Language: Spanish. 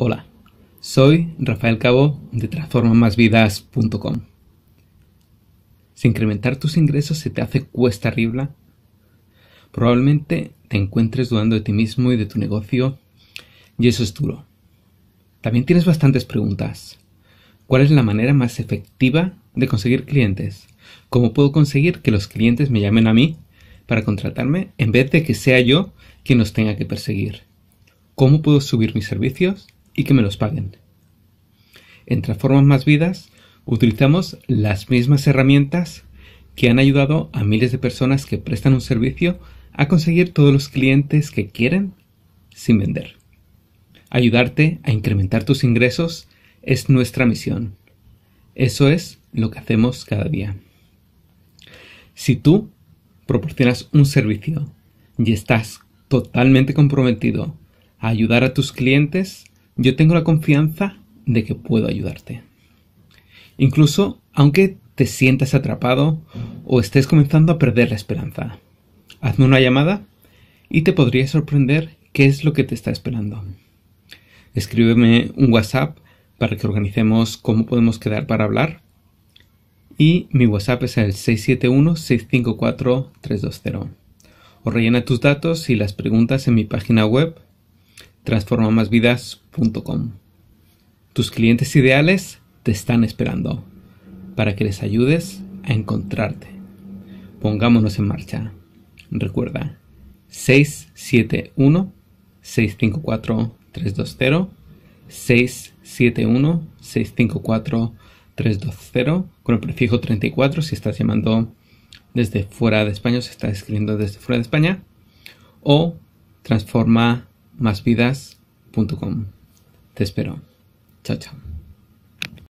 Hola, soy Rafael Cabo de transformamasvidas.com. Si incrementar tus ingresos se te hace cuesta arriba, probablemente te encuentres dudando de ti mismo y de tu negocio, y eso es duro. También tienes bastantes preguntas. ¿Cuál es la manera más efectiva de conseguir clientes? ¿Cómo puedo conseguir que los clientes me llamen a mí para contratarme en vez de que sea yo quien los tenga que perseguir? ¿Cómo puedo subir mis servicios? y que me los paguen. En Transformas Más Vidas utilizamos las mismas herramientas que han ayudado a miles de personas que prestan un servicio a conseguir todos los clientes que quieren sin vender. Ayudarte a incrementar tus ingresos es nuestra misión. Eso es lo que hacemos cada día. Si tú proporcionas un servicio y estás totalmente comprometido a ayudar a tus clientes, yo tengo la confianza de que puedo ayudarte. Incluso aunque te sientas atrapado o estés comenzando a perder la esperanza. Hazme una llamada y te podría sorprender qué es lo que te está esperando. Escríbeme un WhatsApp para que organicemos cómo podemos quedar para hablar. Y mi WhatsApp es el 671-654-320. O rellena tus datos y las preguntas en mi página web transformamasvidas.com. Tus clientes ideales te están esperando para que les ayudes a encontrarte. Pongámonos en marcha. Recuerda 671 654 320 671 654 320 con el prefijo 34 si estás llamando desde fuera de España o si estás escribiendo desde fuera de España o transforma másvidas.com. Te espero. Chao, chao.